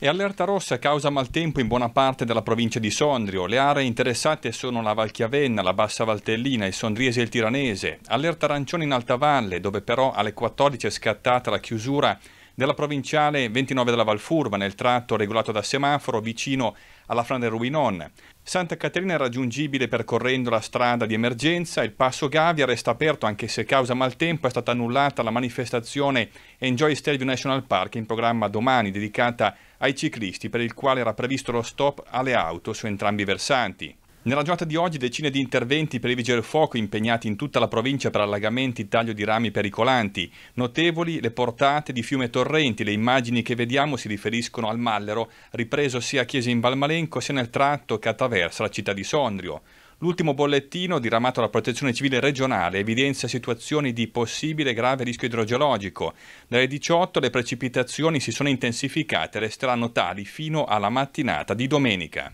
E allerta rossa causa maltempo in buona parte della provincia di Sondrio. Le aree interessate sono la Valchiavenna, la Bassa Valtellina, il Sondriese e il Tiranese. Allerta arancione in Alta Valle, dove però alle 14 è scattata la chiusura della provinciale 29 della Valfurva, nel tratto regolato da semaforo vicino alla Fran del Ruinon. Santa Caterina è raggiungibile percorrendo la strada di emergenza, il passo Gavia resta aperto anche se causa maltempo è stata annullata la manifestazione Enjoy Stelvio National Park in programma domani dedicata ai ciclisti per il quale era previsto lo stop alle auto su entrambi i versanti. Nella giornata di oggi decine di interventi per i vigili del fuoco impegnati in tutta la provincia per allagamenti, e taglio di rami pericolanti. Notevoli le portate di fiume e torrenti, le immagini che vediamo si riferiscono al Mallero, ripreso sia a Chiesa in Valmalenco sia nel tratto che attraversa la città di Sondrio. L'ultimo bollettino diramato dalla Protezione Civile regionale evidenzia situazioni di possibile grave rischio idrogeologico. Dalle 18 le precipitazioni si sono intensificate e resteranno tali fino alla mattinata di domenica.